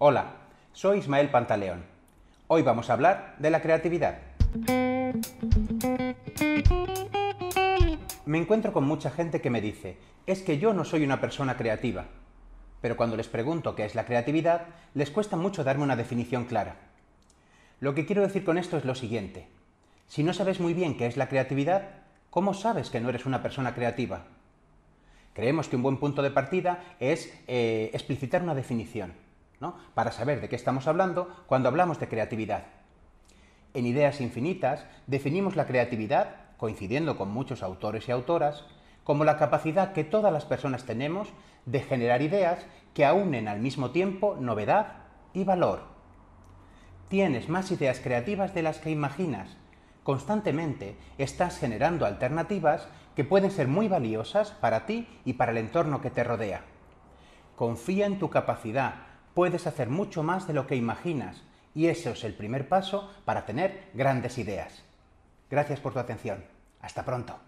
Hola, soy Ismael Pantaleón. Hoy vamos a hablar de la creatividad. Me encuentro con mucha gente que me dice, es que yo no soy una persona creativa. Pero cuando les pregunto qué es la creatividad, les cuesta mucho darme una definición clara. Lo que quiero decir con esto es lo siguiente. Si no sabes muy bien qué es la creatividad, ¿cómo sabes que no eres una persona creativa? Creemos que un buen punto de partida es eh, explicitar una definición. Para saber de qué estamos hablando cuando hablamos de creatividad. En Ideas Infinitas definimos la creatividad, coincidiendo con muchos autores y autoras, como la capacidad que todas las personas tenemos de generar ideas que aunen al mismo tiempo novedad y valor. Tienes más ideas creativas de las que imaginas. Constantemente estás generando alternativas que pueden ser muy valiosas para ti y para el entorno que te rodea. Confía en tu capacidad puedes hacer mucho más de lo que imaginas y ese es el primer paso para tener grandes ideas. Gracias por tu atención. Hasta pronto.